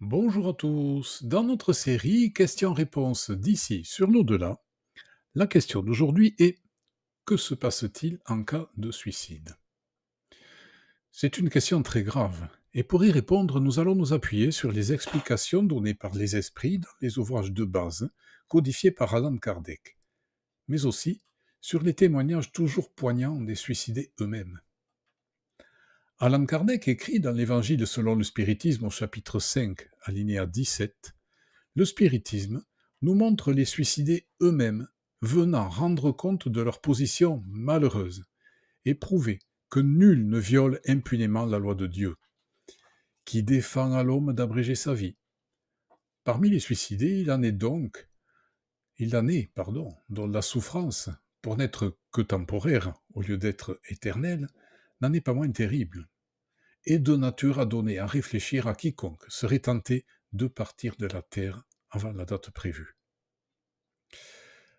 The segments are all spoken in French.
Bonjour à tous. Dans notre série Questions-réponses d'ici sur l'au-delà, la question d'aujourd'hui est Que se passe-t-il en cas de suicide C'est une question très grave, et pour y répondre, nous allons nous appuyer sur les explications données par les esprits dans les ouvrages de base codifiés par Alan Kardec, mais aussi sur les témoignages toujours poignants des suicidés eux-mêmes Alain Kardec écrit dans l'Évangile selon le spiritisme au chapitre 5, alinéa 17, Le spiritisme nous montre les suicidés eux-mêmes venant rendre compte de leur position malheureuse et prouver que nul ne viole impunément la loi de Dieu, qui défend à l'homme d'abréger sa vie. Parmi les suicidés, il en est donc, il en est, pardon, dont la souffrance, pour n'être que temporaire au lieu d'être éternelle, n'en est pas moins terrible, et de nature à donner à réfléchir à quiconque serait tenté de partir de la Terre avant la date prévue.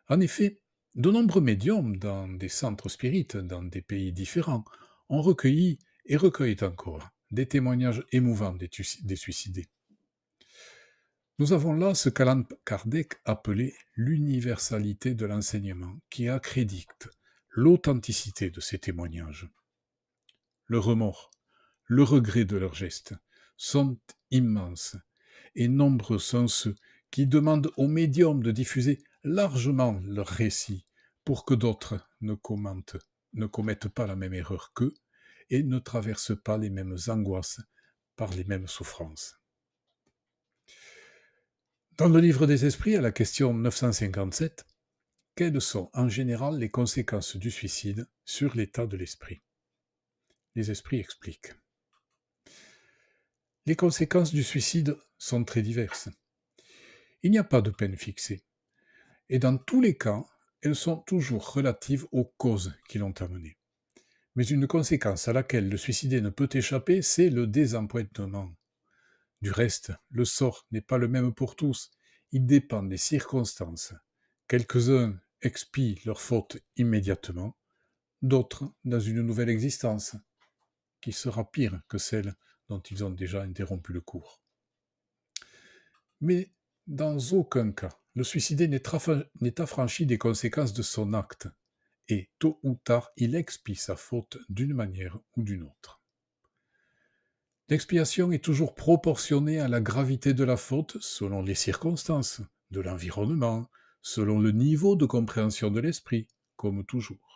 En effet, de nombreux médiums dans des centres spirites, dans des pays différents, ont recueilli et recueillent encore des témoignages émouvants des, suicidés. Nous avons là ce qu'Alan Kardec appelait l'universalité de l'enseignement, qui accrédite l'authenticité de ces témoignages le remords, le regret de leurs gestes sont immenses et nombreux sont ceux qui demandent au médium de diffuser largement leurs récits pour que d'autres ne ne commettent pas la même erreur qu'eux et ne traversent pas les mêmes angoisses par les mêmes souffrances. Dans le livre des esprits, à la question 957, quelles sont en général les conséquences du suicide sur l'état de l'esprit les esprits expliquent. Les conséquences du suicide sont très diverses. Il n'y a pas de peine fixée, et dans tous les cas, elles sont toujours relatives aux causes qui l'ont amené. Mais une conséquence à laquelle le suicidé ne peut échapper, c'est le désempoignement. Du reste, le sort n'est pas le même pour tous, il dépend des circonstances. Quelques-uns expient leur faute immédiatement, d'autres dans une nouvelle existence, qui sera pire que celle dont ils ont déjà interrompu le cours. Mais dans aucun cas, le suicidé n'est affranchi des conséquences de son acte, et tôt ou tard, il expie sa faute d'une manière ou d'une autre. L'expiation est toujours proportionnée à la gravité de la faute selon les circonstances, de l'environnement, selon le niveau de compréhension de l'esprit, comme toujours.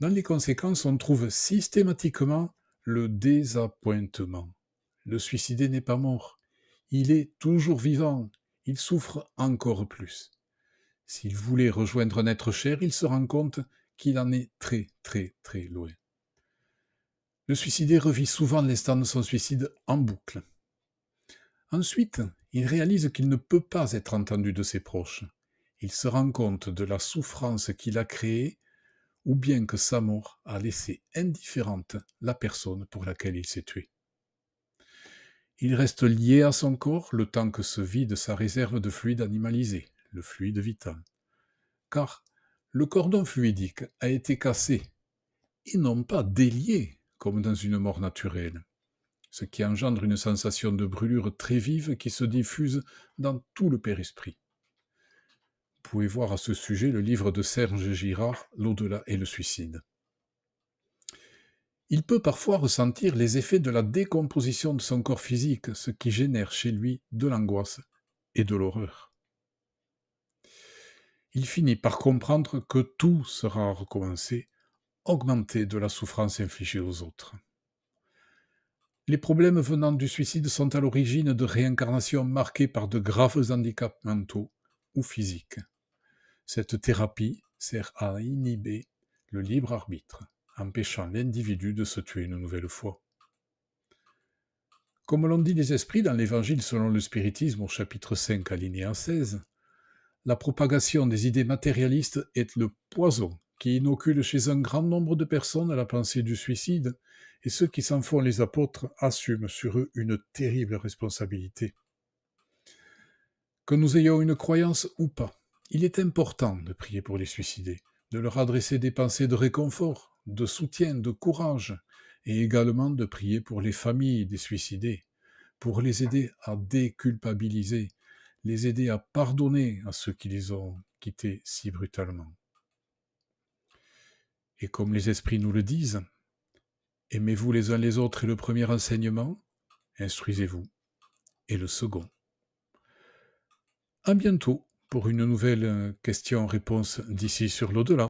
Dans les conséquences, on trouve systématiquement le désappointement. Le suicidé n'est pas mort. Il est toujours vivant. Il souffre encore plus. S'il voulait rejoindre un être cher, il se rend compte qu'il en est très très très loin. Le suicidé revit souvent l'instant de son suicide en boucle. Ensuite, il réalise qu'il ne peut pas être entendu de ses proches. Il se rend compte de la souffrance qu'il a créée ou bien que sa mort a laissé indifférente la personne pour laquelle il s'est tué. Il reste lié à son corps le temps que se vide sa réserve de fluide animalisé, le fluide vital. Car le cordon fluidique a été cassé et non pas délié comme dans une mort naturelle, ce qui engendre une sensation de brûlure très vive qui se diffuse dans tout le père-esprit. Vous pouvez voir à ce sujet le livre de Serge Girard, L'au-delà et le suicide. Il peut parfois ressentir les effets de la décomposition de son corps physique, ce qui génère chez lui de l'angoisse et de l'horreur. Il finit par comprendre que tout sera recommencé, augmenté de la souffrance infligée aux autres. Les problèmes venant du suicide sont à l'origine de réincarnations marquées par de graves handicaps mentaux, physique. Cette thérapie sert à inhiber le libre arbitre, empêchant l'individu de se tuer une nouvelle fois. Comme l'ont dit les esprits dans l'Évangile selon le spiritisme au chapitre 5 alinéa 16, la propagation des idées matérialistes est le poison qui inocule chez un grand nombre de personnes la pensée du suicide, et ceux qui s'en font les apôtres assument sur eux une terrible responsabilité. Que nous ayons une croyance ou pas, il est important de prier pour les suicidés, de leur adresser des pensées de réconfort, de soutien, de courage, et également de prier pour les familles des suicidés, pour les aider à déculpabiliser, les aider à pardonner à ceux qui les ont quittés si brutalement. Et comme les esprits nous le disent, aimez-vous les uns les autres et le premier enseignement, instruisez-vous, et le second. À bientôt pour une nouvelle euh, question-réponse d'ici sur l'au-delà.